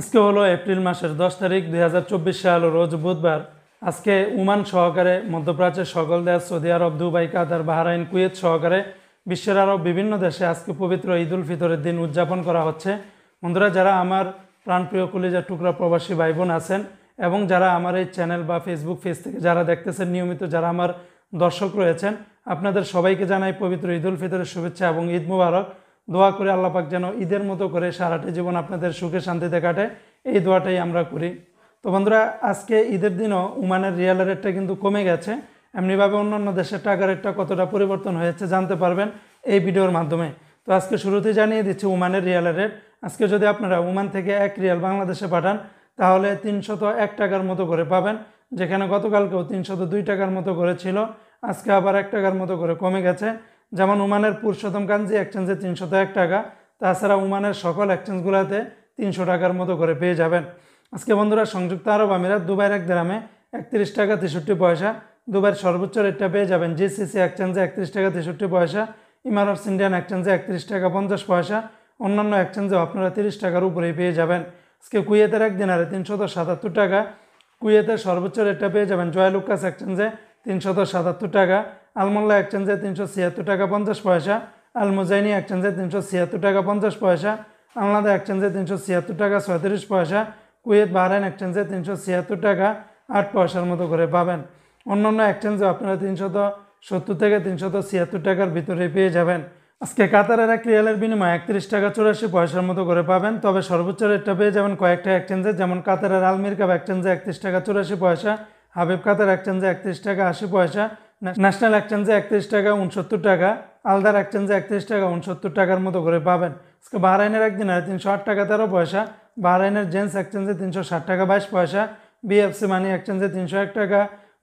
আজকে হলো এপ্রিল মাসের দশ তারিখ দুই সাল রোজ বুধবার আজকে উমান সহকারে মধ্যপ্রাচ্যের সকল দেশ Saudi Arab Dubai Qatar Bahrain Kuwait সহকারে বিশ্বের আরও বিভিন্ন দেশে আজকে পবিত্র ঈদ উল ফিতরের দিন উদযাপন করা হচ্ছে বন্ধুরা যারা আমার প্রাণপ্রিয় কলিজার টুকরা প্রবাসী ভাই বোন আছেন এবং যারা আমার এই চ্যানেল বা ফেসবুক পেজ থেকে যারা দেখতেছেন নিয়মিত যারা আমার দর্শক রয়েছেন আপনাদের সবাইকে জানাই পবিত্র ঈদ উল ফিতরের শুভেচ্ছা এবং ঈদ মুবারক দোয়া করে আল্লাপাক যেন ঈদের মতো করে সারাটি জীবন আপনাদের সুখে শান্তিতে কাটে এই দোয়াটাই আমরা করি তো বন্ধুরা আজকে ঈদের দিনও উমানের রিয়াল রেটটা কিন্তু কমে গেছে এমনিভাবে অন্যান্য দেশের টাকা রেটটা কতটা পরিবর্তন হয়েছে জানতে পারবেন এই ভিডিওর মাধ্যমে তো আজকে শুরুতে জানিয়ে দিচ্ছি উমানের রিয়াল রেট আজকে যদি আপনারা উমান থেকে এক রিয়াল বাংলাদেশে পাঠান তাহলে তিনশত এক টাকার মতো করে পাবেন যেখানে গতকালকেও তিনশত দুই টাকার মতো করে ছিল আজকে আবার এক টাকার মতো করে কমে গেছে যেমন উমানের পুরুষোত্তম কাঞ্জি এক্সচেঞ্জে তিনশত এক টাকা তাছাড়া উমানের সকল এক্সচেঞ্জগুলোতে তিনশো টাকার মতো করে পেয়ে যাবেন আজকে বন্ধুরা সংযুক্ত আরব আমিরাত দুবাইয়ের এক গ্রামে একত্রিশ টাকা তেষট্টি পয়সা দুবাইয়ের সর্বোচ্চ রেটটা পেয়ে যাবেন জিসিসি এক্সচেঞ্জে একত্রিশ টাকা তেষট্টি পয়সা ইমার ইন্ডিয়ান এক্সচেঞ্জে একত্রিশ টাকা পঞ্চাশ পয়সা অন্যান্য এক্সচেঞ্জে আপনারা তিরিশ টাকার উপরেই পেয়ে যাবেন আজকে কুয়েতের এক দিনারে তিনশত সাতাত্তর টাকা কুয়েতের সর্বোচ্চ রেটটা পেয়ে যাবেন জয়ালুকাস এক্সচেঞ্জে তিনশত সাতাত্তর টাকা আলমোল্লা চেঞ্জে তিনশো ছিয়াত্তর টাকা পঞ্চাশ পয়সা আলমোজাইনি চেঞ্জে তিনশো ছিয়াত্তর টাকা পঞ্চাশ পয়সা আলনাদা চেঞ্জে তিনশো ছিয়াত্তর টাকা ছয়ত্রিশ পয়সা কুয়েত বাহরাইন চেঞ্জে তিনশো ছিয়াত্তর টাকা আট পয়সার মতো করে পাবেন অন্যান্য চেঞ্জে আপনারা তিনশত সত্তর থেকে তিনশত ছিয়াত্তর টাকার ভিতরে পেয়ে যাবেন আজকে কাতারের এক রিয়ালের বিনিময়ে একত্রিশ টাকা চুরাশি পয়সার মতো করে পাবেন তবে সর্বোচ্চ রেটটা পেয়ে যাবেন কয়েকটা এক্সচেঞ্জে যেমন কাতারের আলমির কাপ এক্সচেঞ্জে একত্রিশ টাকা চুরাশি পয়সা হাবিব কাতার একচেঞ্জে একত্রিশ টাকা আশি পয়সা ন্যাশনাল এক্সচেঞ্জে একত্রিশ টাকা উনসত্তর টাকা আলদার এক্সচেঞ্জে একত্রিশ টাকা উনসত্তর টাকার মতো করে পাবেন আজকে বাহরাইনের একদিনের তিনশো আট টাকা তেরো পয়সা বাহরাইনের জেন্টস এক্সচেঞ্জে তিনশো ষাট টাকা বাইশ পয়সা বিএফসি মানি এক্সচেঞ্জে তিনশো এক টাকা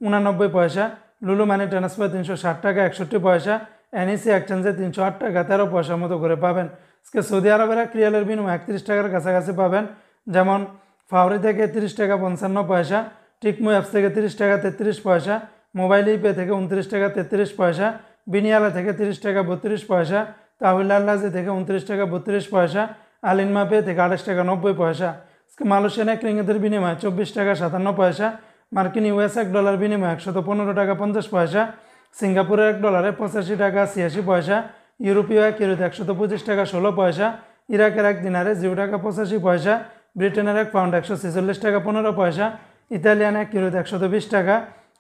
উনানব্বই পয়সা লুলু মানি ট্রান্সফার তিনশো ষাট টাকা একষট্টি পয়সা এনইসি e এক্সচেঞ্জে তিনশো আট টাকা তেরো পয়সার মতো করে পাবেন আজকে সৌদি আরবের এক রিয়ালের বিনিময় একত্রিশ টাকার কাছাকাছি পাবেন যেমন ফাউরি থেকে তিরিশ টাকা পঞ্চান্ন পয়সা টিকমু অ্যাপস থেকে তিরিশ টাকা তেত্রিশ পয়সা মোবাইল ইপে থেকে উনত্রিশ টাকা তেত্রিশ পয়সা বিনিয়ালা থেকে তিরিশ টাকা বত্রিশ পয়সা তাহুল আল্লাজি থেকে উনত্রিশ টাকা বত্রিশ পয়সা আলিনমা পে থেকে আঠাশ টাকা নব্বই পয়সা মালয়েশিয়ান এক রিঙ্গিতের বিনিময়ে চব্বিশ টাকা সাতান্ন পয়সা মার্কিন ইউএস এক ডলার বিনিময়ে একশত পনেরো টাকা পঞ্চাশ পয়সা সিঙ্গাপুরের এক ডলারে পঁচাশি টাকা ছিয়াশি পয়সা ইউরোপীয় এক ইউরোতে একশত পঁচিশ টাকা ষোলো পয়সা ইরাকের এক দিনারে জিরো টাকা পঁচাশি পয়সা ব্রিটেনের এক পাউন্ড একশো ছেচল্লিশ টাকা পনেরো পয়সা ইতালিয়ান এক ইউরোতে একশত বিশ টাকা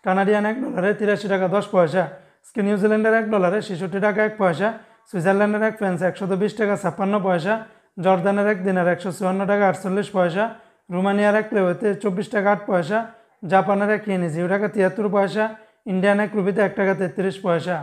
কানাডিয়ান এক ডলারে তিরাশি টাকা দশ পয়সা আজকে নিউজিল্যান্ডের এক ডলারে ছেষট্টি টাকা এক পয়সা সুইজারল্যান্ডের এক ফ্রেন্স একশত বিশ টাকা ছাপ্পান্ন পয়সা জর্দানের এক দিনের একশো চুয়ান্ন টাকা আটচল্লিশ পয়সা রোমানিয়ার এক লেওয়েতে চব্বিশ টাকা আট পয়সা জাপানের এক ইয়েনি জিরো টাকা তিয়াত্তর পয়সা ইন্ডিয়ান এক রুপিতে এক টাকা তেত্রিশ পয়সা